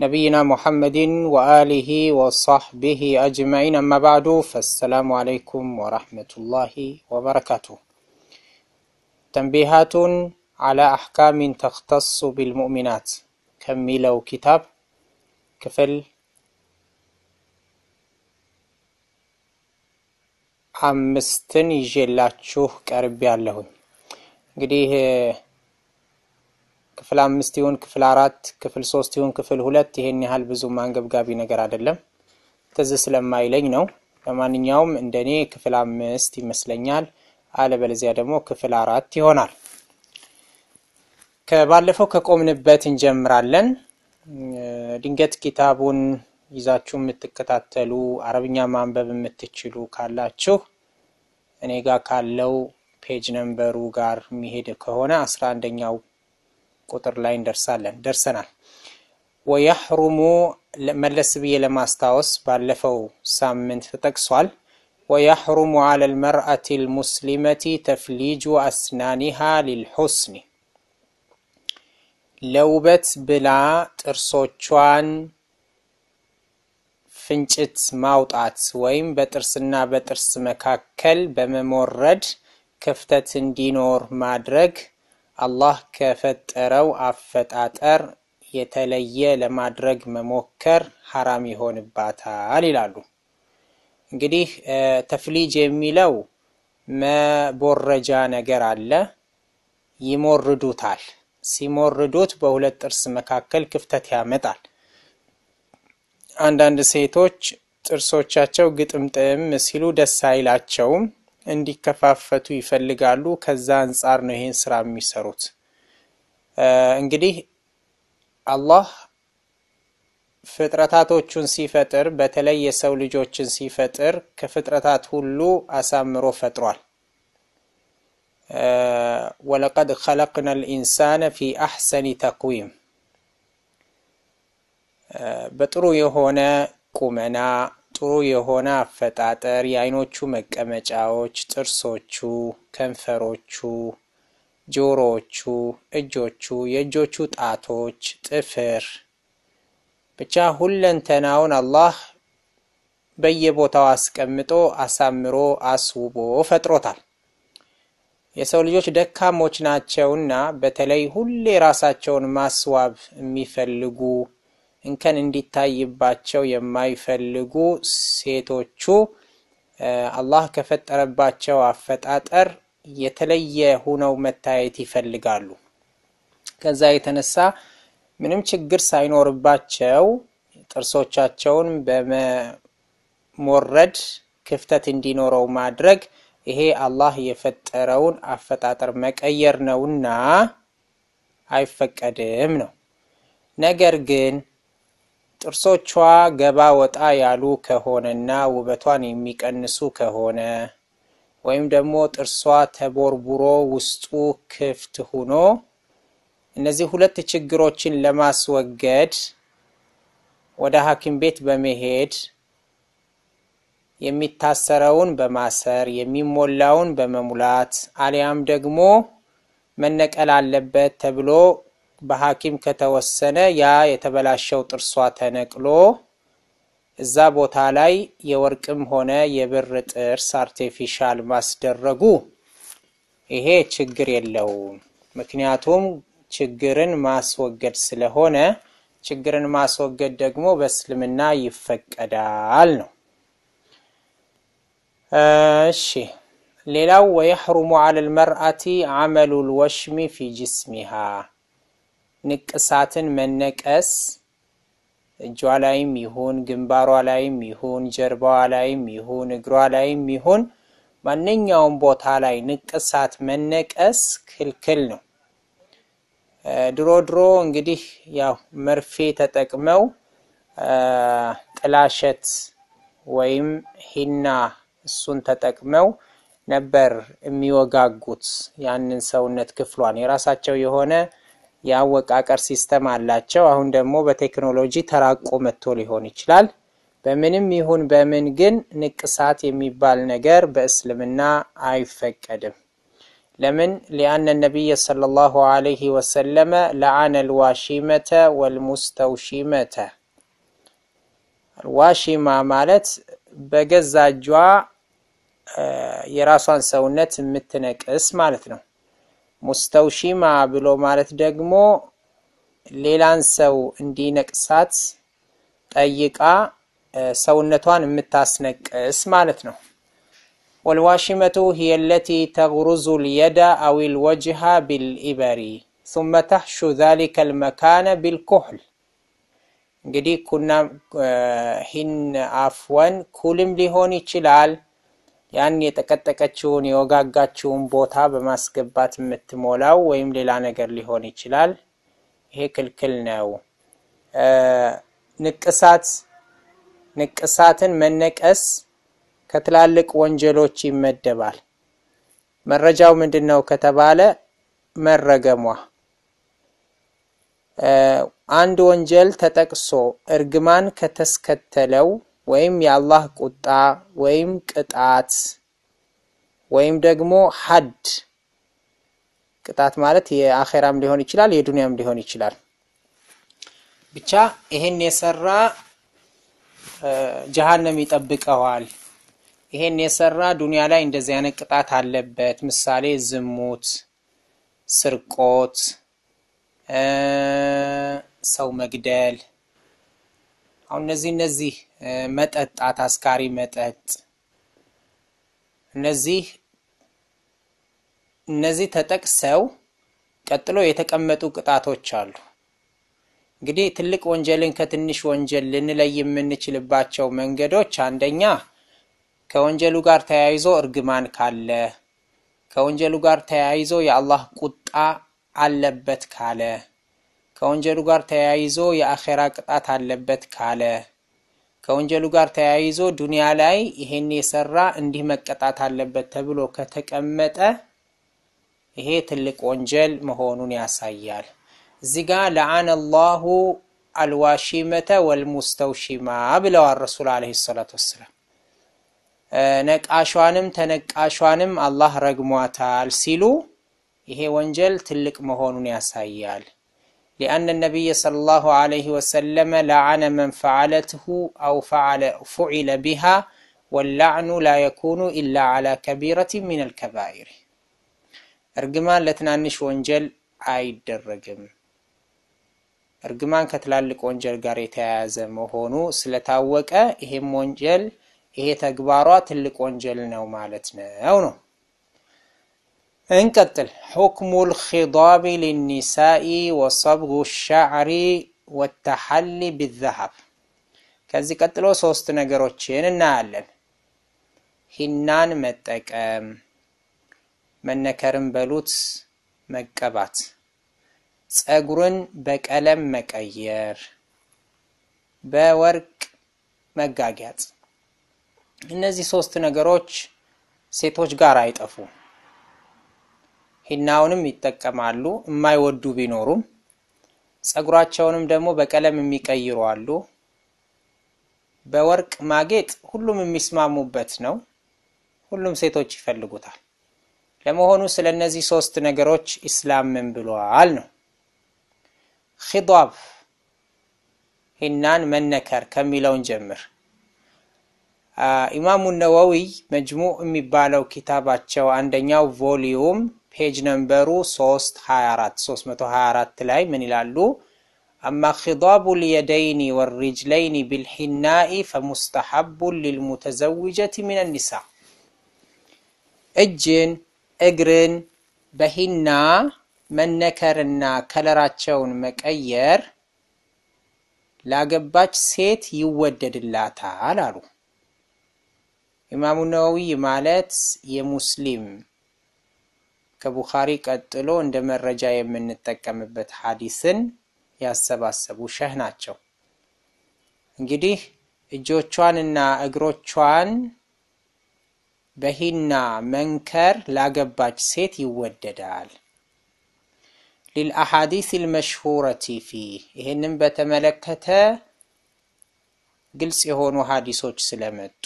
نبينا محمد وآله وصحبه أجمعين أما بعد فالسلام عليكم ورحمة الله وبركاته تنبيهات على أحكام تختص بالمؤمنات كملوا كتاب كفل አምስትን جلاتشوه ቀርቤ ያለሁኝ قديه ክፍል አምስት ይሁን ክፍል አራት ክፍል ሶስት ይሁን ክፍል ሁለት ይሄን ያህል ብዙ ማንገብጋቢ ነገር አይደለም። ትዝ ስለማይለኝ ነው። ለማንኛውም እንደኔ ክፍል አምስት ይመስለኛል፣ አለበለዚያ ደግሞ ክፍል አራት ይሆናል። ከባለፈው ከቆምንበት እንጀምራለን። ድንገት ኪታቡን ይዛችሁ የምትከታተሉ አረብኛ ማንበብ የምትችሉ ካላችሁ እኔ ጋር ካለው ፔጅ ነምበሩ ጋር የሚሄድ ከሆነ አስራ አንደኛው ቁጥር ላይ እንደርሳለን ደርሰናል። ወያሕሩሙ መለስ ብዬ ለማስታወስ ባለፈው ሳምንት ተጠቅሷል። ወያሕሩሙ አለል መርአቲ ልሙስሊመቲ ተፍሊጁ አስናኒሃ ሊልሑስኒ ለውበት ብላ ጥርሶቿን ፍንጭት ማውጣት ወይም በጥርስና በጥርስ መካከል በመሞረድ ክፍተት እንዲኖር ማድረግ አላህ ከፈጠረው አፈጣጠር የተለየ ለማድረግ መሞከር ሐራም ይሆንባታል ይላሉ። እንግዲህ ተፍሊጅ የሚለው መቦረጃ ነገር አለ። ይሞርዱታል። ሲሞርዱት በሁለት ጥርስ መካከል ክፍተት ያመጣል። አንዳንድ ሴቶች ጥርሶቻቸው ግጥምጥም ሲሉ ደስ አይላቸውም። እንዲከፋፈቱ ይፈልጋሉ። ከዛ አንጻር ነው ይሄን ስራ የሚሰሩት። እንግዲህ አላህ ፍጥረታቶቹን ሲፈጥር በተለይ የሰው ልጆችን ሲፈጥር ከፍጥረታት ሁሉ አሳምሮ ፈጥሯል። ወለቀድ ኸለቅና ልኢንሳነ ፊ አሕሰኒ ተቅዊም በጥሩ የሆነ ቁመና ጥሩ የሆነ አፈጣጠር፣ የአይኖቹ መቀመጫዎች፣ ጥርሶቹ፣ ከንፈሮቹ፣ ጆሮዎቹ፣ እጆቹ፣ የእጆቹ ጣቶች፣ ጥፍር ብቻ ሁለንተናውን አላህ በየቦታው አስቀምጦ አሳምሮ አስውቦ ፈጥሮታል። የሰው ልጆች ደካሞች ናቸውና በተለይ ሁሌ ራሳቸውን ማስዋብ የሚፈልጉ እንከን እንዲታይባቸው የማይፈልጉ ሴቶቹ አላህ ከፈጠረባቸው አፈጣጠር የተለየ ሆነው መታየት ይፈልጋሉ። ከዛ የተነሳ ምንም ችግር ሳይኖርባቸው ጥርሶቻቸውን በመሞረድ ክፍተት እንዲኖረው ማድረግ ይሄ አላህ የፈጠረውን አፈጣጠር መቀየር ነውና አይፈቀድም ነው። ነገር ግን ጥርሶቿ ገባ ወጣ ያሉ ከሆነና ውበቷን የሚቀንሱ ከሆነ ወይም ደግሞ ጥርሷ ተቦርቡሮ ውስጡ ክፍት ሆኖ እነዚህ ሁለት ችግሮችን ለማስወገድ ወደ ሐኪም ቤት በመሄድ የሚታሰረውን በማሰር የሚሞላውን በመሙላት አሊያም ደግሞ መነቀል አለበት ተብሎ በሐኪም ከተወሰነ ያ የተበላሸው ጥርሷ ተነቅሎ እዛ ቦታ ላይ የወርቅም ሆነ የብር ጥርስ አርቴፊሻል ማስደረጉ ይሄ ችግር የለውም። ምክንያቱም ችግርን ማስወገድ ስለሆነ ችግርን ማስወገድ ደግሞ በእስልምና ይፈቀዳል ነው። እሺ ሌላው ወየሕሩሙ ዐለል መርአቲ ዐመሉል ወሽሚ ፊ ጅስሚሃ ንቅሳትን መነቀስ እጇ ላይም ይሁን ግንባሯ ላይም ይሁን ጀርባዋ ላይም ይሁን እግሯ ላይም ይሁን ማንኛውም ቦታ ላይ ንቅሳት መነቀስ ክልክል ነው። ድሮ ድሮ እንግዲህ ያው መርፌ ተጠቅመው ጥላሸት ወይም ሂና እሱን ተጠቅመው ነበር የሚወጋጉት ያንን ሰውነት ክፍሏን የራሳቸው የሆነ የአወቃቀር ሲስተም አላቸው። አሁን ደግሞ በቴክኖሎጂ ተራቆ መጥቶ ሊሆን ይችላል። በምንም ይሁን በምን ግን ንቅሳት የሚባል ነገር በእስልምና አይፈቀድም። ለምን? ሊአነ ነቢይ ሰለላሁ አለይህ ወሰለመ ለአነ አልዋሺመተ ወልሙስተውሺመተ። ዋሺማ ማለት በገዛ እጇ የራሷን ሰውነት የምትነቅስ ማለት ነው። مستوشيما بلو مالت دقمو ليلان سو اندينك سات تأييكا سو النتوان متاسنك اسمالتنو والواشمة هي التي تغرز اليد أو الوجه بالإبري ثم تحشو ذلك المكان بالكحل قدي كنا هن عفوا كلم هوني چلال ያን የጠቀጠቀችውን የወጋጋችውን ቦታ በማስገባት የምትሞላው ወይም ሌላ ነገር ሊሆን ይችላል። ይሄ ክልክል ነው። ንቅሳት ንቅሳትን መነቀስ ከትላልቅ ወንጀሎች ይመደባል። መረጃው ምንድን ነው ከተባለ መረገሟ። አንድ ወንጀል ተጠቅሶ እርግማን ከተስከተለው ወይም የአላህ ቁጣ ወይም ቅጣት ወይም ደግሞ ሀድ ቅጣት ማለት የአኼራም ሊሆን ይችላል፣ የዱንያም ሊሆን ይችላል። ብቻ ይሄን የሰራ ጀሃነም ይጠብቀዋል። ይሄን የሰራ ዱንያ ላይ እንደዚህ አይነት ቅጣት አለበት። ምሳሌ ዝሙት፣ ስርቆት፣ ሰው መግደል አሁን እነዚህ እነዚህ መጠጣት፣ አስካሪ መጠጥ እነዚህ እነዚህ ተጠቅሰው ቀጥሎ የተቀመጡ ቅጣቶች አሉ። እንግዲህ ትልቅ ወንጀልን ከትንሽ ወንጀል ልንለይ የምንችልባቸው መንገዶች አንደኛ ከወንጀሉ ጋር ተያይዞ እርግማን ካለ፣ ከወንጀሉ ጋር ተያይዞ የአላህ ቁጣ አለበት ካለ፣ ከወንጀሉ ጋር ተያይዞ የአኼራ ቅጣት አለበት ካለ ከወንጀሉ ጋር ተያይዞ ዱንያ ላይ ይሄን የሰራ እንዲህ መቀጣት አለበት ተብሎ ከተቀመጠ ይሄ ትልቅ ወንጀል መሆኑን ያሳያል። እዚህ ጋር ለአን ላሁ አልዋሺመተ ወልሙስተውሺማ ብለዋል ረሱል አለ ሰላት ወሰላም። ነቃሿንም ተነቃሿንም አላህ ረግሟታል ሲሉ ይሄ ወንጀል ትልቅ መሆኑን ያሳያል። ሊአነ ነቢይ ሰለላሁ ዐለይሂ ወሰለመ ለዓነ መን ፈዓለትሁ አው ፉዒለ ቢሃ ወላዕኑ ላ የኩኑ ኢላ ዐላ ከቢረት ሚነል ከባኢር እርግማን ለትናንሽ ወንጀል አይደረግም እርግማን ከትላልቅ ወንጀል ጋር የተያያዘ መሆኑ ስለታወቀ ይሄም ወንጀል ይሄ ተግባሯ ትልቅ ወንጀል ነው ማለት ነው ነው እንቀጥል። ሑክሙ ልኪጣቢ ሊኒሳኢ ወሰብጉ ሻዕሪ ወተሐሊ ቢዘሀብ። ከዚህ ቀጥሎ ሶስት ነገሮችን እናያለን። ሂናን መጠቀም፣ መነከርን በሉት መቀባት፣ ጸጉርን በቀለም መቀየር፣ በወርቅ መጋጋጥ። እነዚህ ሶስት ነገሮች ሴቶች ጋር አይጠፉም። ሂናውንም ይጠቀማሉ የማይወዱ ቢኖሩም። ጸጉራቸውንም ደግሞ በቀለም የሚቀይሩ አሉ። በወርቅ ማጌጥ ሁሉም የሚስማሙበት ነው። ሁሉም ሴቶች ይፈልጉታል። ለመሆኑ ስለ እነዚህ ሶስት ነገሮች ኢስላም ምን ብሏል ነው? ኪጧብ ሂናን መነከር ከሚለውን ጀምር። ኢማሙ ነወዊ መጅሙዕ የሚባለው ኪታባቸው አንደኛው ቮሊዩም ፔጅ ነምበሩ 324 324 ላይ ምን ይላሉ? አማ ኺጣቡ ልየደይኒ ወሪጅለይኒ ቢልሒናኢ ፈሙስተሐቡን ሊልሙተዘውጀቲ ሚን ኒሳ እጅን እግርን በሂና መነከርና ከለራቸውን መቀየር ላገባች ሴት ይወደድላታል አሉ። ኢማሙ ነወዊ ማለት የሙስሊም ከቡኻሪ ቀጥሎ እንደ መረጃ የምንጠቀምበት ሐዲስን ያሰባሰቡ ሸህ ናቸው። እንግዲህ እጆቿንና እግሮቿን በሂና መንከር ላገባች ሴት ይወደዳል። ሊልአሓዲስ ልመሽሁረቲ ፊ ይህንም በተመለከተ ግልጽ የሆኑ ሐዲሶች ስለመጡ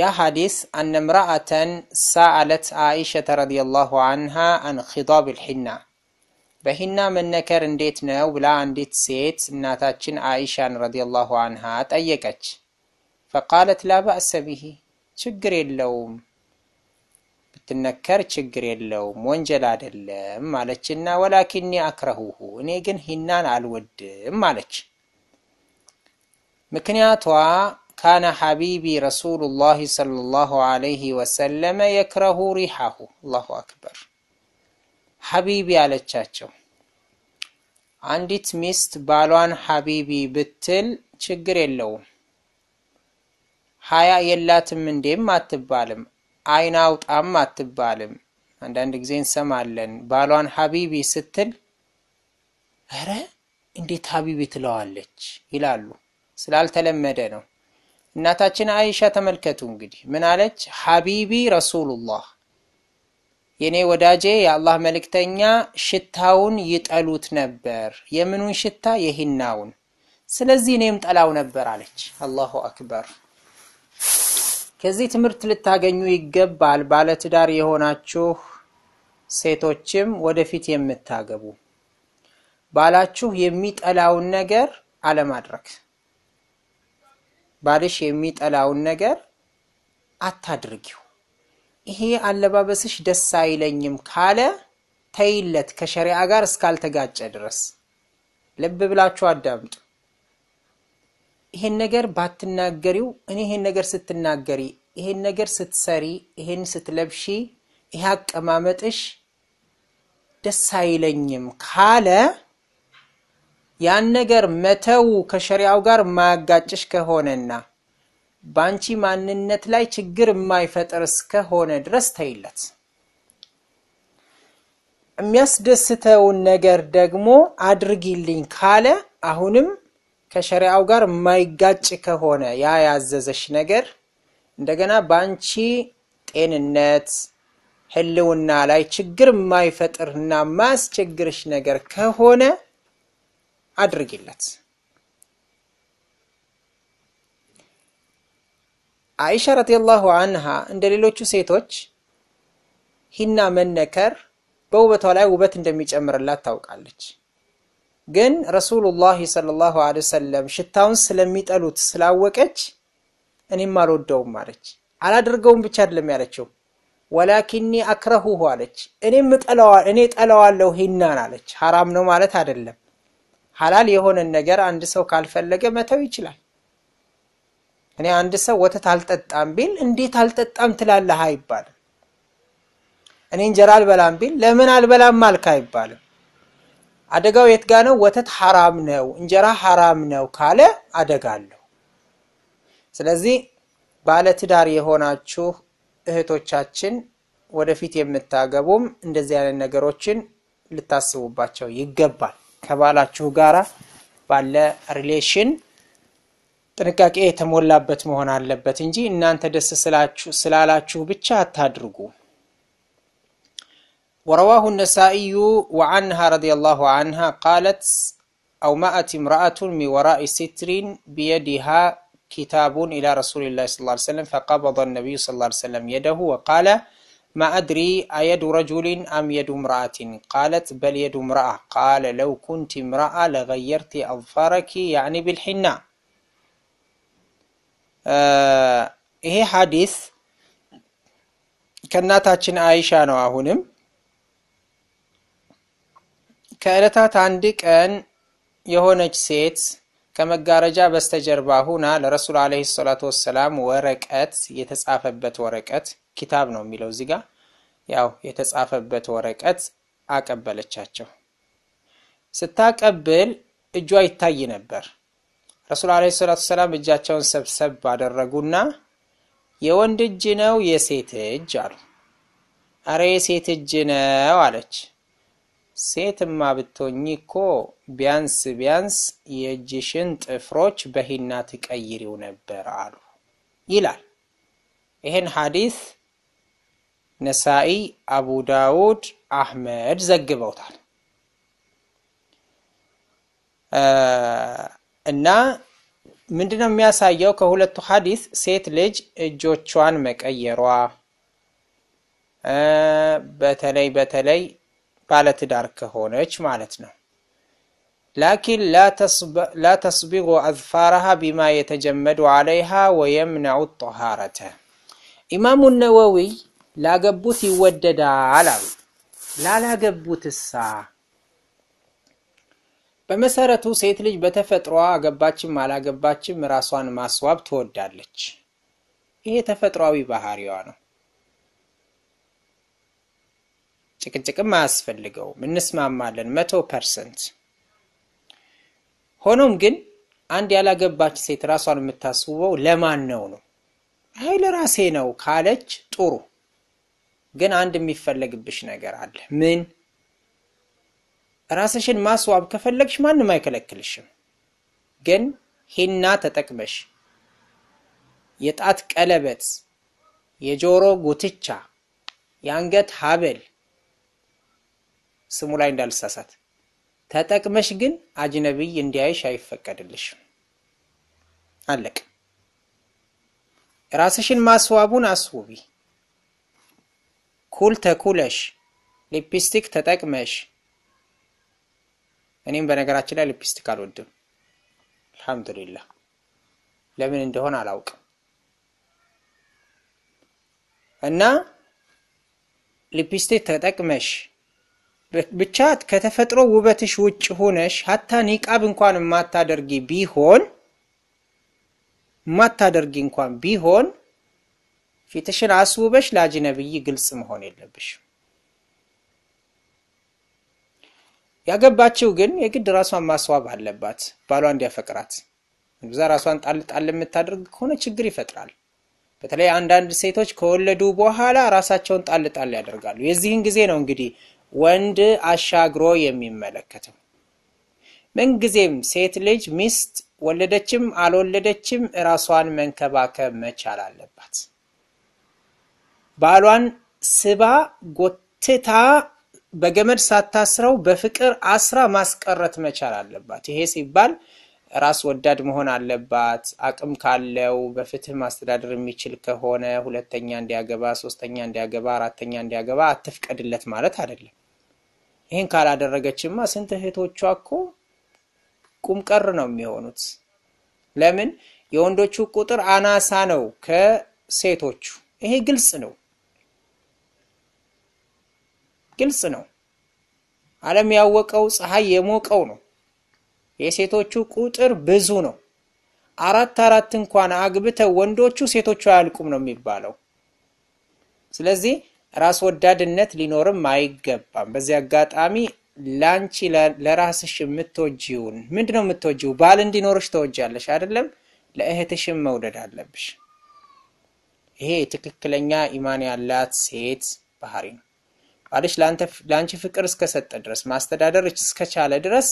ያ ሐዲስ አነ ምራአተን ሳአለት አይሸተ ረዲየላሁ አንሃ አን ኺጣብ ልሒና በሂና መነከር እንዴት ነው ብላ አንዲት ሴት እናታችን አኢሻን ረዲየላሁ አንሃ ጠየቀች። ፈቃለት ላ ባእሰ ቢሂ ችግር የለውም ብትነከር ችግር የለውም ወንጀል አይደለም ማለችና ወላኪኒ አክረሁሁ እኔ ግን ሂናን አልወድም አለች። ምክንያቷ ካነ ሐቢቢ ረሱሉላሂ ሰለላሁ አለይሂ ወሰለመ የክረሁ ሪሓሁ። አላሁ አክበር። ሐቢቢ አለቻቸው። አንዲት ሚስት ባሏን ሐቢቢ ብትል ችግር የለውም ሀያ የላትም እንዴም አትባልም፣ አይን አውጣም አትባልም። አንዳንድ ጊዜ እንሰማለን ባሏን ሐቢቢ ስትል እረ እንዴት ሐቢቢ ትለዋለች ይላሉ። ስላልተለመደ ነው። እናታችን አይሻ ተመልከቱ እንግዲህ ምን አለች? ሐቢቢ ረሱሉላህ የኔ ወዳጄ የአላህ መልእክተኛ ሽታውን ይጠሉት ነበር። የምኑን ሽታ? የሂናውን። ስለዚህ እኔም ጠላው ነበር አለች። አላሁ አክበር። ከዚህ ትምህርት ልታገኙ ይገባል። ባለትዳር የሆናችሁ ሴቶችም ወደፊት የምታገቡ ባላችሁ የሚጠላውን ነገር አለማድረግ ባልሽ የሚጠላውን ነገር አታድርጊው። ይሄ አለባበስሽ ደስ አይለኝም ካለ ተይለት፣ ከሸሪአ ጋር እስካልተጋጨ ድረስ። ልብ ብላችሁ አዳምጡ። ይሄን ነገር ባትናገሪው እኔ ይሄን ነገር ስትናገሪ፣ ይሄን ነገር ስትሰሪ፣ ይሄን ስትለብሺ፣ ይሄ አቀማመጥሽ ደስ አይለኝም ካለ ያን ነገር መተው ከሸሪያው ጋር ማያጋጭሽ ከሆነና በአንቺ ማንነት ላይ ችግር የማይፈጥር እስከሆነ ድረስ ተይለት። የሚያስደስተውን ነገር ደግሞ አድርጊልኝ ካለ አሁንም ከሸሪያው ጋር የማይጋጭ ከሆነ ያ ያዘዘሽ ነገር እንደገና በአንቺ ጤንነት ህልውና ላይ ችግር የማይፈጥርና ማስቸግርሽ ነገር ከሆነ አድርጊለት። አይሻ ረዲየላሁ አንሃ እንደ ሌሎቹ ሴቶች ሂና መነከር በውበቷ ላይ ውበት እንደሚጨምርላት ታውቃለች። ግን ረሱሉላሂ ሰለላሁ ዐለይሂ ወሰለም ሽታውን ስለሚጠሉት ስላወቀች እኔም አልወደውም አለች። አላደርገውም ብቻ አይደለም ያለችው ወላኪኒ አክረሁሁ አለች። እኔ ጠለዋለሁ ሂናን አለች። ሀራም ነው ማለት አይደለም ሀላል የሆነን ነገር አንድ ሰው ካልፈለገ መተው ይችላል። እኔ አንድ ሰው ወተት አልጠጣም ቢል እንዴት አልጠጣም ትላለህ አይባልም። እኔ እንጀራ አልበላም ቢል ለምን አልበላም አልክ አይባልም። አደጋው የት ጋ ነው? ወተት ሐራም ነው፣ እንጀራ ሐራም ነው ካለ አደጋ አለው። ስለዚህ ባለትዳር የሆናችሁ እህቶቻችን ወደፊት የምታገቡም እንደዚህ አይነት ነገሮችን ልታስቡባቸው ይገባል። ከባላችሁ ጋራ ባለ ሪሌሽን ጥንቃቄ የተሞላበት መሆን አለበት እንጂ እናንተ ደስ ስላላችሁ ብቻ አታድርጉ። ورواه النسائي وعنها رضي الله عنها قالت أو مأت امرأة من وراء ستر بيدها كتاب إلى رسول الله صلى الله عليه وسلم فقبض النبي صلى الله عليه وسلم يده وقال: ما أدري أيد رجل أم يد امرأة قالت بل يد امرأة قال لو كنت امرأة لغيرت أظفارك يعني بالحناء آه هي إيه حديث كناتاتشن عائشة نواهنم كأنتات عندك أن يهونج سيت كما جارجا بستجربا هنا لرسول عليه الصلاة والسلام ورقت يتسعف بت ورقت ኪታብ ነው የሚለው እዚህ ጋር ያው የተጻፈበት ወረቀት አቀበለቻቸው። ስታቀብል እጇ ይታይ ነበር። ረሱል አለይሂ ሰላቱ ሰላም እጃቸውን ሰብሰብ ባደረጉና የወንድ እጅ ነው የሴት እጅ አሉ። አረ የሴት እጅ ነው አለች። ሴትማ ብትሆኚ እኮ ቢያንስ ቢያንስ የእጅሽን ጥፍሮች በሂና ትቀይሪው ነበር አሉ ይላል ይህን ሀዲስ ነሳኢ፣ አቡ ዳውድ፣ አሕመድ ዘግበውታል እና ምንድነው የሚያሳየው? ከሁለቱ ሀዲስ ሴት ልጅ እጆቿን መቀየሯ በተለይ በተለይ ባለትዳር ከሆነች ማለት ነው። ላኪን ላ ተስቢغ አዝፋረሃ ቢማ የተጀመዱ አለይሃ ወየምነዑ ጠሃረተ ኢማሙ ነወዊ ላገቡት ይወደዳል አሉ። ላላገቡትሳ በመሰረቱ ሴት ልጅ በተፈጥሯ አገባችም አላገባችም ራሷን ማስዋብ ትወዳለች። ይሄ ተፈጥሯዊ ባህሪዋ ነው። ጭቅጭቅም አያስፈልገውም። እንስማማለን መቶ ፐርሰንት። ሆኖም ግን አንድ ያላገባች ሴት ራሷን የምታስውበው ለማን ነው ነው? አይ ለራሴ ነው ካለች ጥሩ ግን አንድ የሚፈለግብሽ ነገር አለ። ምን? ራስሽን ማስዋብ ከፈለግሽ ማንም አይከለክልሽም። ግን ሂና ተጠቅመሽ የጣት ቀለበት፣ የጆሮ ጉትቻ፣ የአንገት ሀብል ስሙ ላይ እንዳልሳሳት ተጠቅመሽ ግን አጅነቢይ እንዲያይሽ አይፈቀድልሽም። አለቅ ራስሽን ማስዋቡን አስውቢ። ኩል ተኩለሽ ሊፕስቲክ ተጠቅመሽ። እኔም በነገራችን ላይ ሊፕስቲክ አልወድም። አልሐምዱሊላህ ለምን እንደሆነ አላውቅም። እና ሊፕስቲክ ተጠቅመሽ ብቻ ከተፈጥሮ ውበትሽ ውጭ ሆነሽ ሀታ ኒቃብ እንኳን የማታደርጊ ቢሆን የማታደርጊ እንኳን ቢሆን ፊትሽን አስውበሽ ለአጅነብይ ግልጽ መሆን የለብሽ። ያገባችው ግን የግድ ራሷን ማስዋብ አለባት፣ ባሏ እንዲያፈቅራት። ብዛ ራሷን ጣል ጣል የምታደርግ ከሆነ ችግር ይፈጥራል። በተለይ አንዳንድ ሴቶች ከወለዱ በኋላ ራሳቸውን ጣል ጣል ያደርጋሉ። የዚህን ጊዜ ነው እንግዲህ ወንድ አሻግሮ የሚመለከተው። ምንጊዜም ሴት ልጅ ሚስት ወለደችም አልወለደችም ራሷን መንከባከብ መቻል አለባት። ባሏን ስባ ጎትታ በገመድ ሳታስረው በፍቅር አስራ ማስቀረት መቻል አለባት። ይሄ ሲባል ራስ ወዳድ መሆን አለባት። አቅም ካለው በፍትህ ማስተዳደር የሚችል ከሆነ ሁለተኛ እንዲያገባ፣ ሶስተኛ እንዲያገባ፣ አራተኛ እንዲያገባ አትፍቀድለት ማለት አይደለም። ይህን ካላደረገችማ ስንት እህቶቿ እኮ ቁም ቀር ነው የሚሆኑት። ለምን የወንዶቹ ቁጥር አናሳ ነው ከሴቶቹ። ይሄ ግልጽ ነው። ግልጽ ነው። ዓለም ያወቀው ፀሐይ የሞቀው ነው። የሴቶቹ ቁጥር ብዙ ነው። አራት አራት እንኳን አግብተው ወንዶቹ ሴቶቹ አያልቁም ነው የሚባለው። ስለዚህ ራስ ወዳድነት ሊኖርም አይገባም። በዚህ አጋጣሚ ላንቺ ለራስሽ የምትወጂውን ምንድነው የምትወጂው? ባል እንዲኖርሽ ተወጃለሽ አይደለም? ለእህትሽም መውደድ አለብሽ። ይሄ ትክክለኛ ኢማን ያላት ሴት ባህሪ ነው። ባልሽ ለአንቺ ፍቅር እስከሰጠ ድረስ ማስተዳደር እስከቻለ ድረስ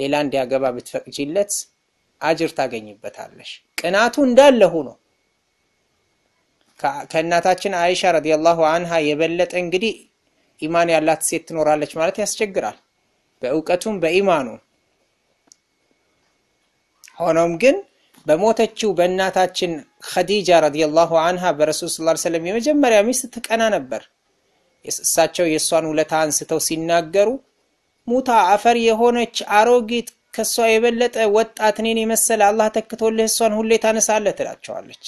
ሌላ እንዲያገባ ብትፈቅጂለት አጅር ታገኝበታለሽ። ቅናቱ እንዳለ ሆኖ ከእናታችን አይሻ ረዲየላሁ አንሃ የበለጠ እንግዲህ ኢማን ያላት ሴት ትኖራለች ማለት ያስቸግራል። በእውቀቱም በኢማኑ ሆኖም ግን በሞተችው በእናታችን ኸዲጃ ረዲየላሁ አንሃ በረሱል ስ ሰለም የመጀመሪያ ሚስት ትቀና ነበር። እሳቸው የእሷን ውለታ አንስተው ሲናገሩ ሙታ አፈር የሆነች አሮጊት ከእሷ የበለጠ ወጣት እኔን የመሰለ አላህ ተክቶልህ እሷን ሁሌ ታነሳለህ ትላቸዋለች።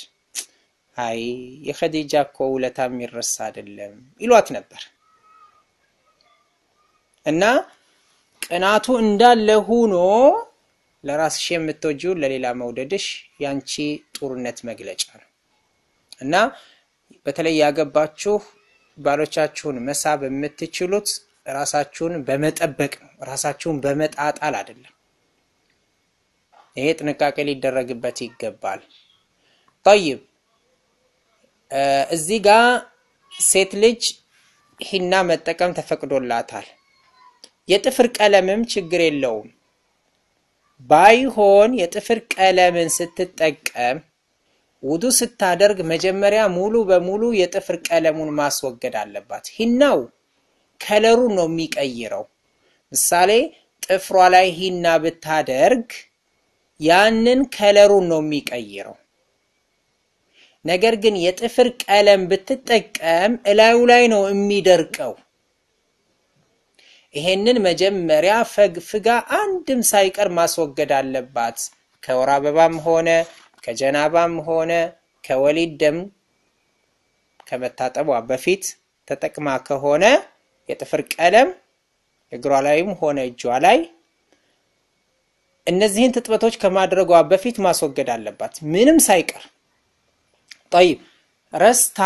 አይ የኸዲጃ እኮ ውለታ የሚረሳ አይደለም ይሏት ነበር እና ቅናቱ እንዳለ ሆኖ ለራስሽ የምትወጂውን ለሌላ መውደድሽ ያንቺ ጦርነት መግለጫ ነው እና በተለይ ያገባችሁ ባሎቻችሁን መሳብ የምትችሉት ራሳችሁን በመጠበቅ ራሳችሁን በመጣጣል አይደለም። ይሄ ጥንቃቄ ሊደረግበት ይገባል። ጠይብ እዚህ ጋ ሴት ልጅ ሂና መጠቀም ተፈቅዶላታል። የጥፍር ቀለምም ችግር የለውም። ባይሆን የጥፍር ቀለምን ስትጠቀም ውዱ ስታደርግ መጀመሪያ ሙሉ በሙሉ የጥፍር ቀለሙን ማስወገድ አለባት። ሂናው ከለሩን ነው የሚቀይረው። ምሳሌ ጥፍሯ ላይ ሂና ብታደርግ ያንን ከለሩን ነው የሚቀይረው። ነገር ግን የጥፍር ቀለም ብትጠቀም እላዩ ላይ ነው የሚደርቀው። ይሄንን መጀመሪያ ፈግፍጋ አንድም ሳይቀር ማስወገድ አለባት። ከወር አበባም ሆነ ከጀናባም ሆነ ከወሊድ ደም ከመታጠቧ በፊት ተጠቅማ ከሆነ የጥፍር ቀለም እግሯ ላይም ሆነ እጇ ላይ እነዚህን ትጥበቶች ከማድረጓ በፊት ማስወገድ አለባት፣ ምንም ሳይቀር ጠይብ። ረስታ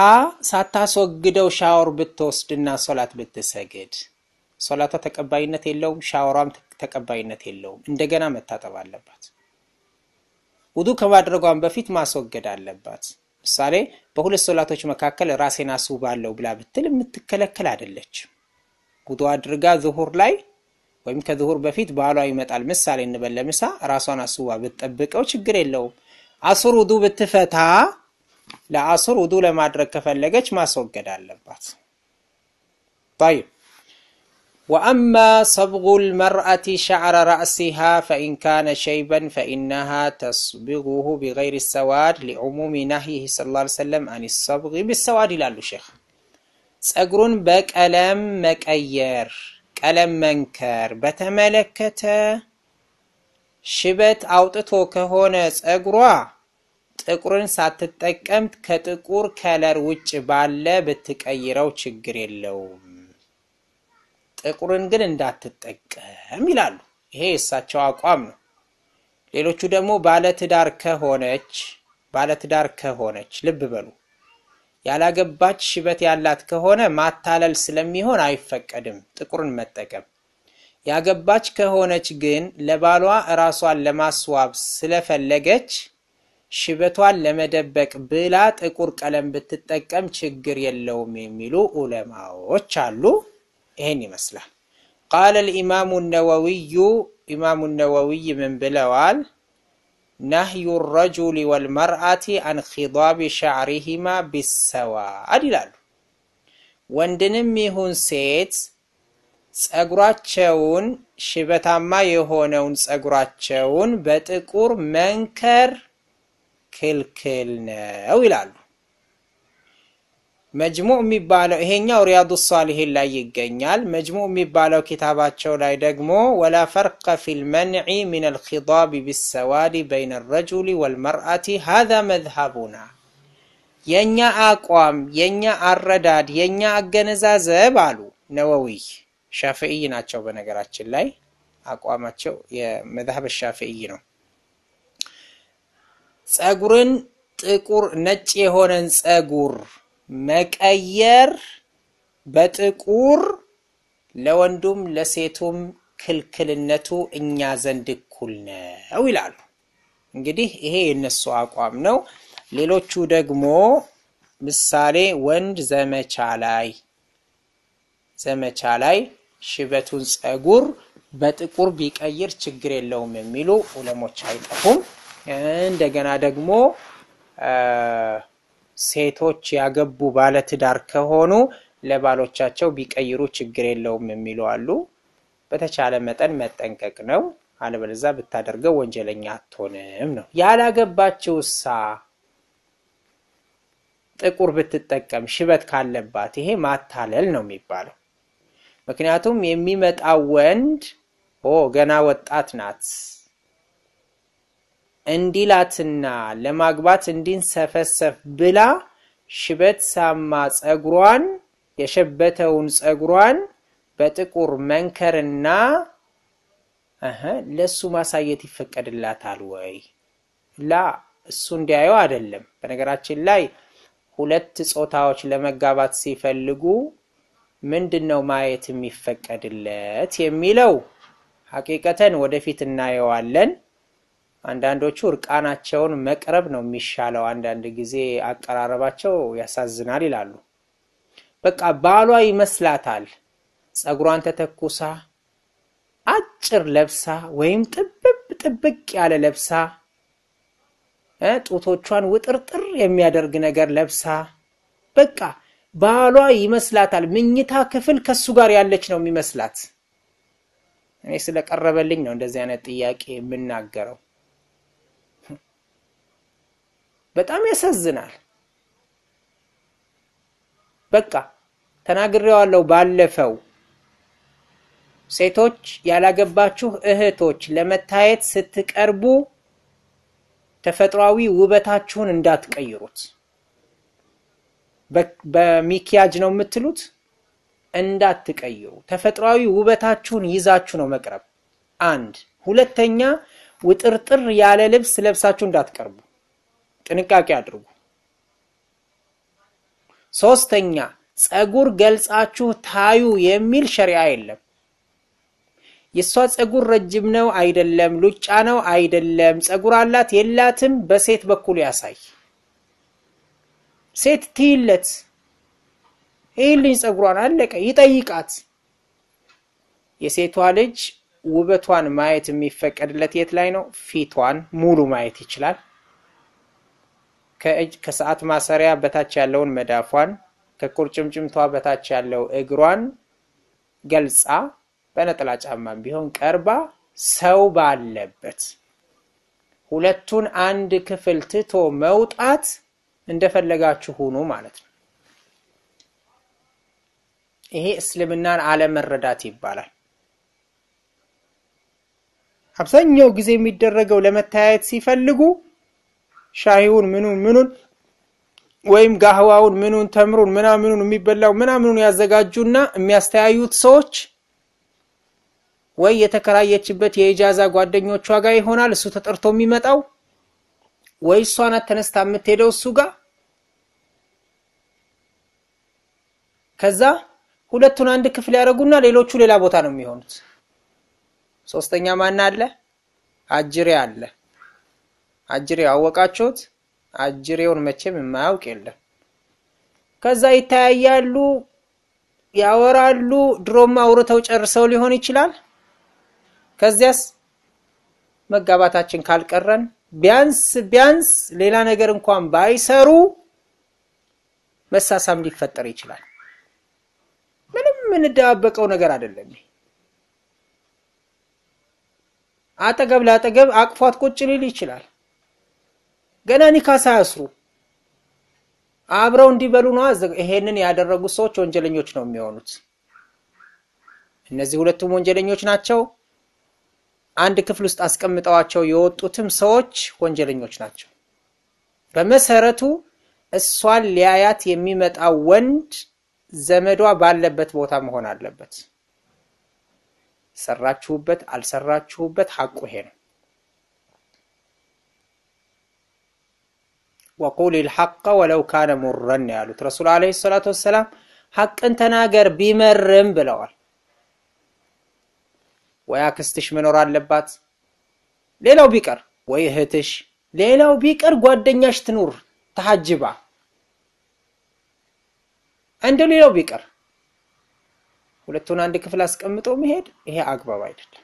ሳታስወግደው ሻወር ብትወስድና ሶላት ብትሰግድ ሶላቷ ተቀባይነት የለውም፣ ሻወሯም ተቀባይነት የለውም። እንደገና መታጠብ አለባት። ውዱ ከማድረጓን በፊት ማስወገድ አለባት። ምሳሌ በሁለት ሶላቶች መካከል ራሴን አስውባለሁ ብላ ብትል የምትከለከል አይደለች። ውዱ አድርጋ ዝሁር ላይ ወይም ከዝሁር በፊት ባሏ ይመጣል ምሳሌ እንበል ለምሳ ራሷን አስውባ ብትጠብቀው ችግር የለውም። አሱር ውዱ ብትፈታ ለአሱር ውዱ ለማድረግ ከፈለገች ማስወገድ አለባት። وأما صبغ المرأة شعر رأسها فإن كان شيبا فإنها تصبغه بغير السواد لعموم نهيه صلى الله عليه وسلم عن الصبغ بالسواد إلى الشيخ سأقرون ألم مكأير كلم منكر بتملكت شبت أو هنا سأقروا تقرون ساتتكمت كتقور كالر وجبالة بتكأيرا وشقر اللوم ጥቁርን ግን እንዳትጠቀም ይላሉ። ይሄ የእሳቸው አቋም ነው። ሌሎቹ ደግሞ ባለትዳር ከሆነች ባለትዳር ከሆነች ልብ በሉ ያላገባች ሽበት ያላት ከሆነ ማታለል ስለሚሆን አይፈቀድም ጥቁርን መጠቀም። ያገባች ከሆነች ግን ለባሏ እራሷን ለማስዋብ ስለፈለገች ሽበቷን ለመደበቅ ብላ ጥቁር ቀለም ብትጠቀም ችግር የለውም የሚሉ ዑለማዎች አሉ። هني مثله قال الإمام النووي إمام النووي من بلوال نهي الرجل والمرأة عن خضاب شعرهما بالسواء ይላሉ ወንድንም ይሁን ሴት ጸጉራቸውን ሽበታማ የሆነውን ጸጉራቸውን በጥቁር መንከር ክልክል ነው ይላሉ። መጅሙዕ የሚባለው ይሄኛው ሪያዱ ሳሊሂን ላይ ይገኛል። መጅሙዕ የሚባለው ኪታባቸው ላይ ደግሞ ወላ ፈርቀ ፊል መንዒ ሚን አልኪጣቢ ቢሰዋዲ በይነ ረጁሊ ወልመርአቲ ሀዛ መዝሀቡና የእኛ አቋም የእኛ አረዳድ የእኛ አገነዛዘብ አሉ ነወዊ ሻፍዕይ ናቸው። በነገራችን ላይ አቋማቸው የመዝሀብ ሻፍዕይ ነው። ጸጉርን ጥቁር ነጭ የሆነን ጸጉር መቀየር በጥቁር ለወንዱም ለሴቱም ክልክልነቱ እኛ ዘንድ እኩል ነው ይላሉ። እንግዲህ ይሄ የነሱ አቋም ነው። ሌሎቹ ደግሞ ምሳሌ ወንድ ዘመቻ ላይ ዘመቻ ላይ ሽበቱን ጸጉር በጥቁር ቢቀይር ችግር የለውም የሚሉ ዑለሞች አይጠፉም። እንደገና ደግሞ ሴቶች ያገቡ ባለትዳር ከሆኑ ለባሎቻቸው ቢቀይሩ ችግር የለውም የሚሉ አሉ። በተቻለ መጠን መጠንቀቅ ነው። አለበለዛ ብታደርገው ወንጀለኛ አትሆንም ነው። ያላገባችውሳ ጥቁር ብትጠቀም ሽበት ካለባት ይሄ ማታለል ነው የሚባለው። ምክንያቱም የሚመጣ ወንድ ኦ ገና ወጣት ናት እንዲላትና ለማግባት እንዲንሰፈሰፍ ብላ ሽበት ሳማ ጸጉሯን የሸበተውን ጸጉሯን በጥቁር መንከርና ለሱ ማሳየት ይፈቀድላታል ወይ? ላ እሱ እንዲያየው አይደለም። በነገራችን ላይ ሁለት ጾታዎች ለመጋባት ሲፈልጉ ምንድን ነው ማየት የሚፈቀድለት የሚለው ሐቂቀተን ወደፊት እናየዋለን። አንዳንዶቹ እርቃናቸውን መቅረብ ነው የሚሻለው፣ አንዳንድ ጊዜ አቀራረባቸው ያሳዝናል ይላሉ። በቃ ባሏ ይመስላታል። ጸጉሯን ተተኩሳ አጭር ለብሳ ወይም ጥብብ ጥብቅ ያለ ለብሳ ጡቶቿን ውጥርጥር የሚያደርግ ነገር ለብሳ በቃ ባሏ ይመስላታል። ምኝታ ክፍል ከሱ ጋር ያለች ነው የሚመስላት። እኔ ስለቀረበልኝ ነው እንደዚህ አይነት ጥያቄ የምናገረው። በጣም ያሳዝናል። በቃ ተናግሬዋለሁ ባለፈው። ሴቶች ያላገባችሁ እህቶች ለመታየት ስትቀርቡ ተፈጥሯዊ ውበታችሁን እንዳትቀይሩት። በሚኪያጅ ነው የምትሉት፣ እንዳትቀይሩ። ተፈጥሯዊ ውበታችሁን ይዛችሁ ነው መቅረብ። አንድ ሁለተኛ፣ ውጥርጥር ያለ ልብስ ለብሳችሁ እንዳትቀርቡ። ጥንቃቄ አድርጉ። ሶስተኛ ጸጉር ገልጻችሁ ታዩ የሚል ሸሪዓ የለም። የእሷ ጸጉር ረጅም ነው አይደለም፣ ሉጫ ነው አይደለም፣ ጸጉር አላት የላትም፣ በሴት በኩል ያሳይ። ሴት ትይለት ይህልኝ ጸጉሯን አለቀ፣ ይጠይቃት። የሴቷ ልጅ ውበቷን ማየት የሚፈቀድለት የት ላይ ነው? ፊቷን ሙሉ ማየት ይችላል። ከእጅ ከሰዓት ማሰሪያ በታች ያለውን መዳፏን ከቁርጭምጭምቷ በታች ያለው እግሯን ገልጻ በነጠላ ጫማም ቢሆን ቀርባ ሰው ባለበት ሁለቱን አንድ ክፍል ትቶ መውጣት እንደፈለጋችሁ ሁኑ ማለት ነው። ይሄ እስልምናን አለመረዳት ይባላል። አብዛኛው ጊዜ የሚደረገው ለመተያየት ሲፈልጉ ሻሂውን ምኑን ምኑን ወይም ጋህዋውን ምኑን ተምሩን ምናምኑን የሚበላው ምናምኑን ያዘጋጁና የሚያስተያዩት ሰዎች ወይ የተከራየችበት የኢጃዛ ጓደኞቿ ጋር ይሆናል እሱ ተጠርቶ የሚመጣው ወይ እሷ ናት ተነስታ የምትሄደው እሱ ጋር። ከዛ ሁለቱን አንድ ክፍል ያደረጉና ሌሎቹ ሌላ ቦታ ነው የሚሆኑት። ሶስተኛ ማን አለ? አጅሬ አለ። አጅሬ አወቃችሁት? አጅሬውን መቼም የማያውቅ የለም። ከዛ ይተያያሉ፣ ያወራሉ። ድሮም አውርተው ጨርሰው ሊሆን ይችላል። ከዚያስ መጋባታችን ካልቀረን ቢያንስ ቢያንስ ሌላ ነገር እንኳን ባይሰሩ መሳሳም ሊፈጠር ይችላል። ምንም የምንደባበቀው ነገር አይደለም። አጠገብ ለአጠገብ አቅፏት ቁጭ ሊል ይችላል። ገና ኒካ ሳያስሩ አብረው እንዲበሉ ነው። ይሄንን ያደረጉት ሰዎች ወንጀለኞች ነው የሚሆኑት። እነዚህ ሁለቱም ወንጀለኞች ናቸው። አንድ ክፍል ውስጥ አስቀምጠዋቸው የወጡትም ሰዎች ወንጀለኞች ናቸው። በመሰረቱ እሷን ሊያያት የሚመጣ ወንድ ዘመዷ ባለበት ቦታ መሆን አለበት። ሰራችሁበት አልሰራችሁበት ሀቁ ይሄ ነው። ወቁሊል ሐቀ ወለው ካነ ሙረን ያሉት ረሱል ዓለይሂ ሰላቱ ወሰላም ሐቅን ተናገር ቢመርም ብለዋል። ወይ አክስትሽ መኖር አለባት፣ ሌላው ቢቀር ወይ እህትሽ፣ ሌላው ቢቀር ጓደኛሽ ትኑር ተሐጅባ፣ እንደ ሌላው ቢቀር ሁለቱን አንድ ክፍል አስቀምጦ መሄድ ይሄ አግባብ አይደለም።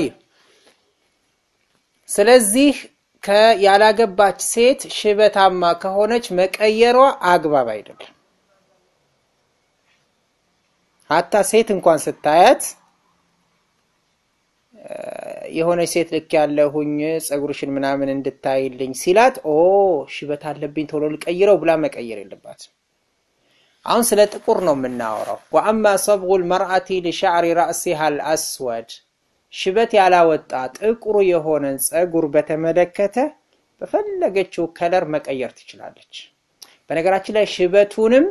ይ ስለዚህ ያላገባች ሴት ሽበታማ ከሆነች መቀየሯ አግባብ አይደለም። ሀታ ሴት እንኳን ስታያት የሆነች ሴት ልክ ያለሁኝ ጸጉርሽን ምናምን እንድታይልኝ ሲላት ኦ ሽበት አለብኝ ቶሎ ልቀይረው ብላ መቀየር የለባት። አሁን ስለ ጥቁር ነው የምናወራው። ወአማ ሰብጉል መርአቲ ሊሻዕሪ ራእሲሃ አስወድ ሽበት ያላወጣ ጥቁር የሆነን ፀጉር በተመለከተ በፈለገችው ከለር መቀየር ትችላለች። በነገራችን ላይ ሽበቱንም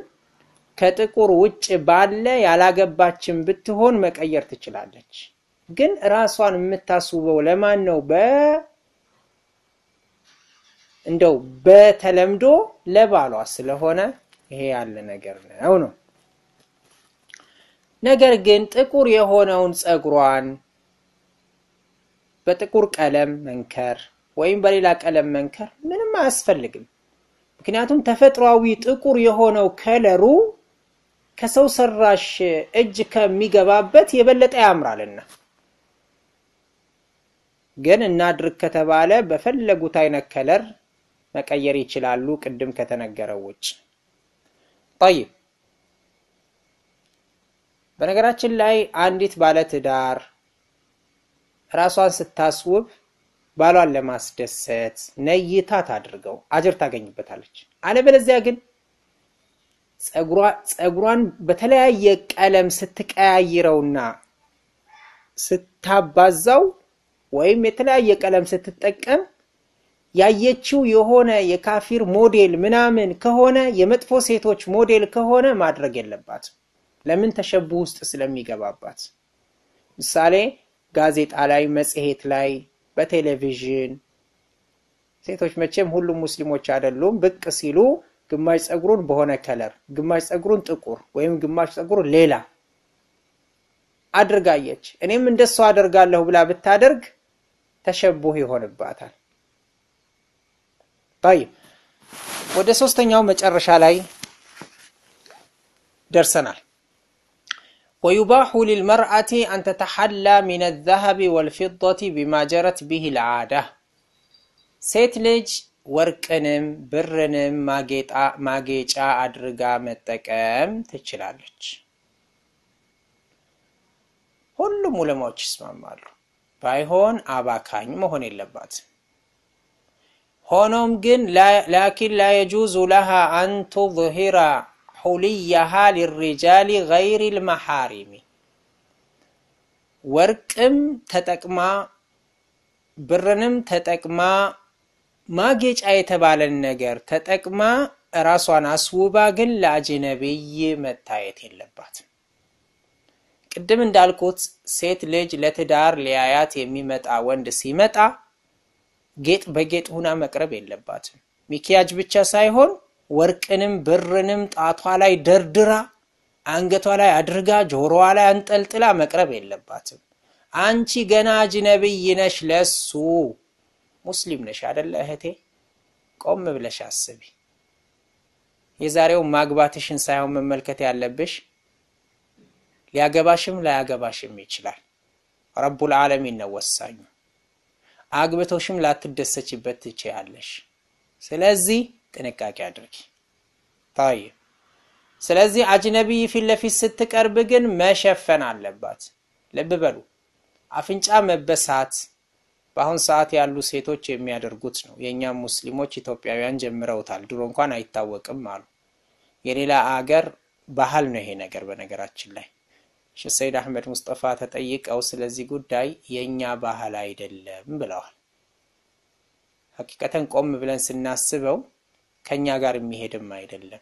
ከጥቁር ውጭ ባለ ያላገባችን ብትሆን መቀየር ትችላለች። ግን ራሷን የምታስውበው ለማን ነው? በ እንደው በተለምዶ ለባሏ ስለሆነ ይሄ ያለ ነገር ነው ነው። ነገር ግን ጥቁር የሆነውን ፀጉሯን? በጥቁር ቀለም መንከር ወይም በሌላ ቀለም መንከር ምንም አያስፈልግም። ምክንያቱም ተፈጥሯዊ ጥቁር የሆነው ከለሩ ከሰው ሰራሽ እጅ ከሚገባበት የበለጠ ያምራልና። ግን እናድርግ ከተባለ በፈለጉት አይነት ከለር መቀየር ይችላሉ፣ ቅድም ከተነገረው ውጭ። ጠይብ፣ በነገራችን ላይ አንዲት ባለትዳር ራሷን ስታስውብ ባሏን ለማስደሰት ነይታ ታድርገው፣ አጅር ታገኝበታለች። አለበለዚያ ግን ፀጉሯን በተለያየ ቀለም ስትቀያይረውና ስታባዛው ወይም የተለያየ ቀለም ስትጠቀም ያየችው የሆነ የካፊር ሞዴል ምናምን ከሆነ የመጥፎ ሴቶች ሞዴል ከሆነ ማድረግ የለባትም። ለምን? ተሸቡ ውስጥ ስለሚገባባት። ምሳሌ ጋዜጣ ላይ፣ መጽሔት ላይ፣ በቴሌቪዥን ሴቶች መቼም ሁሉም ሙስሊሞች አይደሉም። ብቅ ሲሉ ግማሽ ጸጉሩን በሆነ ከለር፣ ግማሽ ጸጉሩን ጥቁር ወይም ግማሽ ጸጉሩን ሌላ አድርጋየች። እኔም እንደሷ አደርጋለሁ ብላ ብታደርግ ተሸቡህ ይሆንባታል። ይ ወደ ሶስተኛው መጨረሻ ላይ ደርሰናል። ወዩባሑ ሊልመርአቲ አን ተተሐላ ሚን አልዘሀቢ ወልፊደቲ ቢማ ጀረት ቢህ ልዓዳ ሴት ልጅ ወርቅንም ብርንም ማጌጫ አድርጋ መጠቀም ትችላለች። ሁሉም ዑለማዎች ይስማማሉ። ባይሆን አባካኝ መሆን የለባትም። ሆኖም ግን ላኪን ላ የጁዙ ለሃ አን ቱዝሂራ ሑልያሃ ሊሪጃሊ ገይሪ ልመሓሪሚ ወርቅም ተጠቅማ ብርንም ተጠቅማ ማጌጫ የተባለን ነገር ተጠቅማ ራሷን አስውባ ግን ለአጅነቢይ መታየት የለባትም። ቅድም እንዳልኩት ሴት ልጅ ለትዳር ሊያያት የሚመጣ ወንድ ሲመጣ ጌጥ በጌጥ ሁና መቅረብ የለባትም። ሚኪያጅ ብቻ ሳይሆን ወርቅንም ብርንም ጣቷ ላይ ደርድራ አንገቷ ላይ አድርጋ ጆሮዋ ላይ አንጠልጥላ መቅረብ የለባትም። አንቺ ገና አጅነብይ ነሽ ለሱ። ሙስሊም ነሽ አደለ እህቴ? ቆም ብለሽ አስቢ። የዛሬው ማግባትሽን ሳይሆን መመልከት ያለብሽ ሊያገባሽም ላያገባሽም ይችላል። ረቡል ዓለሚን ነው ወሳኙ። አግብቶሽም ላትደሰችበት ትችያለሽ። ስለዚህ ጥንቃቄ አድርጊ። ታይ ስለዚህ አጅነቢይ ፊት ለፊት ስትቀርብ ግን መሸፈን አለባት። ልብ በሉ አፍንጫ መበሳት በአሁን ሰዓት ያሉ ሴቶች የሚያደርጉት ነው። የእኛም ሙስሊሞች ኢትዮጵያውያን ጀምረውታል። ድሮ እንኳን አይታወቅም አሉ። የሌላ አገር ባህል ነው ይሄ ነገር። በነገራችን ላይ ሼህ አህመድ ሙስጠፋ ተጠይቀው ስለዚህ ጉዳይ የእኛ ባህል አይደለም ብለዋል። ሀቂቀተን ቆም ብለን ስናስበው ከእኛ ጋር የሚሄድም አይደለም።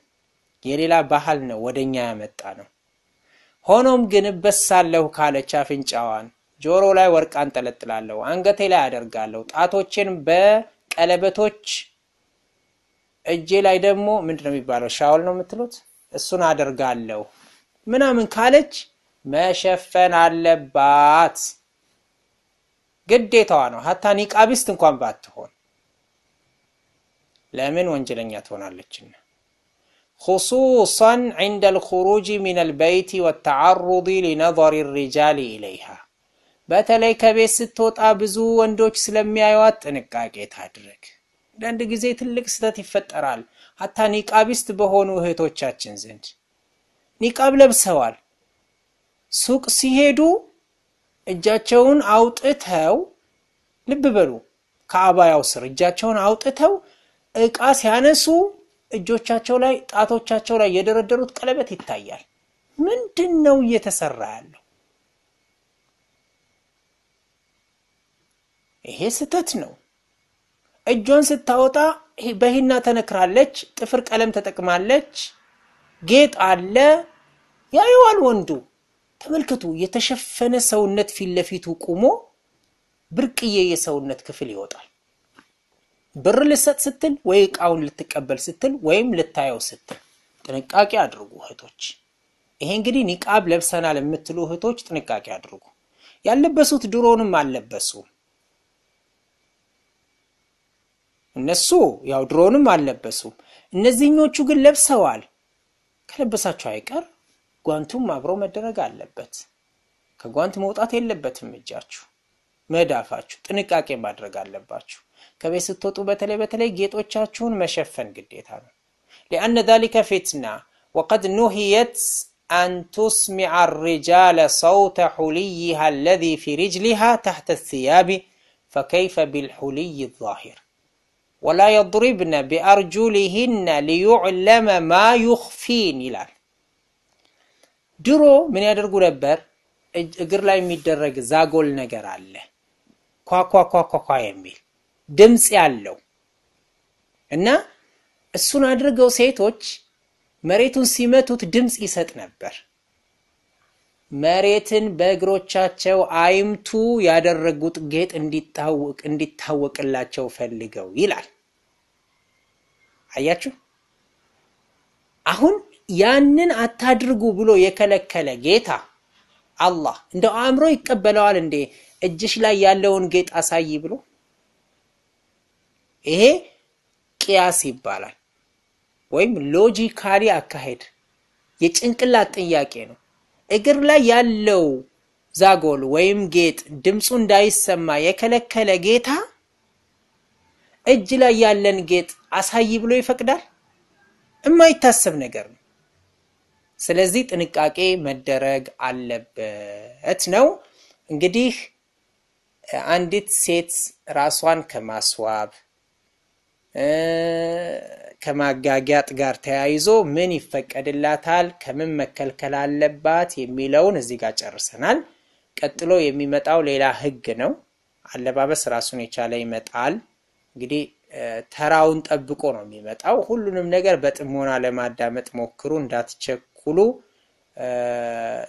የሌላ ባህል ነው ወደ እኛ ያመጣ ነው። ሆኖም ግን እበሳለሁ ካለች አፍንጫዋን ጆሮ ላይ ወርቅ አንጠለጥላለሁ፣ አንገቴ ላይ አደርጋለሁ፣ ጣቶቼን በቀለበቶች እጄ ላይ ደግሞ ምንድን ነው የሚባለው? ሻውል ነው የምትሉት? እሱን አደርጋለሁ ምናምን ካለች መሸፈን አለባት፣ ግዴታዋ ነው። ሀታ ኒቃቢስት እንኳን ባትሆን ለምን ወንጀለኛ ትሆናለችና خصوصا عند الخروج من البيت والتعرض لنظر الرجال ኢለይሃ በተለይ ከቤት ስትወጣ ብዙ ወንዶች ስለሚያዩዋት ጥንቃቄ ታድረግ አንዳንድ ጊዜ ትልቅ ስህተት ይፈጠራል። ሀታ ኒቃቢስት በሆኑ እህቶቻችን ዘንድ ኒቃብ ለብሰዋል። ሱቅ ሲሄዱ እጃቸውን አውጥተው ልብ በሉ፣ ከአባያው ስር እጃቸውን አውጥተው እቃ ሲያነሱ እጆቻቸው ላይ ጣቶቻቸው ላይ የደረደሩት ቀለበት ይታያል። ምንድን ነው እየተሰራ ያለው? ይሄ ስህተት ነው። እጇን ስታወጣ በሂና ተነክራለች፣ ጥፍር ቀለም ተጠቅማለች፣ ጌጥ አለ። ያየዋል ወንዱ። ተመልከቱ፣ የተሸፈነ ሰውነት ፊት ለፊቱ ቁሞ ብርቅዬ የሰውነት ክፍል ይወጣል። ብር ልሰጥ ስትል ወይ እቃውን ልትቀበል ስትል ወይም ልታየው ስትል ጥንቃቄ አድርጉ እህቶች። ይሄ እንግዲህ ኒቃብ ለብሰናል የምትሉ እህቶች ጥንቃቄ አድርጉ። ያለበሱት ድሮንም አለበሱ እነሱ ያው ድሮንም አልለበሱም። እነዚህኞቹ ግን ለብሰዋል። ከለበሳቸው አይቀር ጓንቱም አብሮ መደረግ አለበት። ከጓንት መውጣት የለበትም እጃችሁ፣ መዳፋችሁ። ጥንቃቄ ማድረግ አለባችሁ። كبيس التوتو بتلي بتلي جيت وشاشون مشفن قديت لأن ذلك فتنة وقد نهيت أن تسمع الرجال صوت حليها الذي في رجلها تحت الثياب فكيف بالحلي الظاهر ولا يضربن بأرجلهن ليعلم ما يخفين إلى درو من يدرق نبر اقر لا يمي الدرق زاقول نقر عليه كوا كوا كوا كوا يميل ድምፅ ያለው እና እሱን አድርገው ሴቶች መሬቱን ሲመቱት ድምፅ ይሰጥ ነበር። መሬትን በእግሮቻቸው አይምቱ ያደረጉት ጌጥ እንዲታወቅ እንዲታወቅላቸው ፈልገው ይላል። አያችሁ፣ አሁን ያንን አታድርጉ ብሎ የከለከለ ጌታ አላህ እንደው አእምሮ ይቀበለዋል እንዴ? እጅሽ ላይ ያለውን ጌጥ አሳይ ብሎ ይሄ ቅያስ ይባላል፣ ወይም ሎጂካሊ አካሄድ የጭንቅላት ጥያቄ ነው። እግር ላይ ያለው ዛጎል ወይም ጌጥ ድምፁ እንዳይሰማ የከለከለ ጌታ እጅ ላይ ያለን ጌጥ አሳይ ብሎ ይፈቅዳል? የማይታሰብ ነገር ነው። ስለዚህ ጥንቃቄ መደረግ አለበት ነው። እንግዲህ አንዲት ሴት ራሷን ከማስዋብ ከማጋጊያጥ ጋር ተያይዞ ምን ይፈቀድላታል፣ ከምን መከልከል አለባት የሚለውን እዚህ ጋር ጨርሰናል። ቀጥሎ የሚመጣው ሌላ ህግ ነው። አለባበስ ራሱን የቻለ ይመጣል። እንግዲህ ተራውን ጠብቆ ነው የሚመጣው። ሁሉንም ነገር በጥሞና ለማዳመጥ ሞክሩ፣ እንዳትቸኩሉ።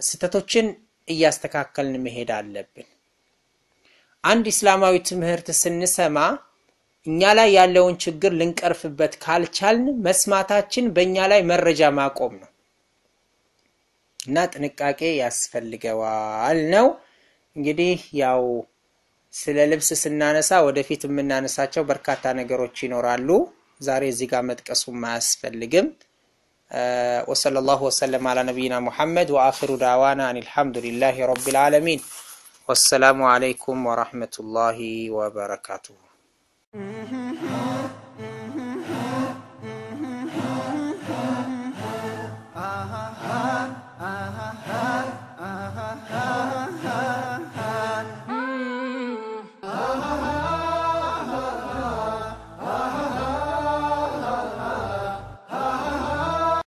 ስህተቶችን እያስተካከልን መሄድ አለብን። አንድ ኢስላማዊ ትምህርት ስንሰማ እኛ ላይ ያለውን ችግር ልንቀርፍበት ካልቻልን መስማታችን በእኛ ላይ መረጃ ማቆም ነው እና ጥንቃቄ ያስፈልገዋል ነው። እንግዲህ ያው ስለ ልብስ ስናነሳ ወደፊት የምናነሳቸው በርካታ ነገሮች ይኖራሉ። ዛሬ እዚህ ጋር መጥቀሱም አያስፈልግም። ወሰለላሁ ወሰለም አላ ነቢይና ሙሐመድ ወአኽሩ ዳዋና አን አልሐምዱሊላሂ ረቢል ዓለሚን ወሰላሙ ዓለይኩም ወረሕመቱላሂ ወበረካቱሁ። Mm-hmm.